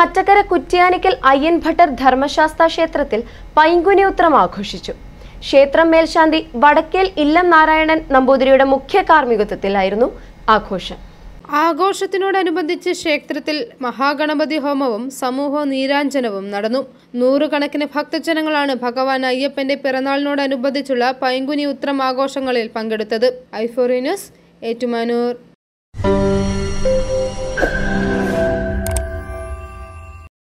മറ്റക്കര കുറ്റ്യാനിക്കൽ അയ്യൻ ഭട്ടർ ധർമ്മശാസ്ത്ര ക്ഷേത്രത്തിൽ പൈങ്കുനി ഉത്രം ആഘോഷിച്ചു ക്ഷേത്രം മേൽശാന്തി വടക്കേൽ ഇല്ലം നാരായണൻ നമ്പൂതിരിയുടെ മുഖ്യ കാർമ്മികത്വത്തിലായിരുന്നു ആഘോഷം ആഘോഷത്തിനോടനുബന്ധിച്ച് ക്ഷേത്രത്തിൽ മഹാഗണപതി ഹോമവും സമൂഹ നീരാഞ്ജനവും നടന്നു നൂറുകണക്കിന് ഭക്തജനങ്ങളാണ് ഭഗവാൻ അയ്യപ്പന്റെ പിറന്നാളിനോടനുബന്ധിച്ചുള്ള പൈങ്കുനി ഉത്രം ആഘോഷങ്ങളിൽ പങ്കെടുത്തത് ഐഫോറിനസ് ഏറ്റുമാനൂർ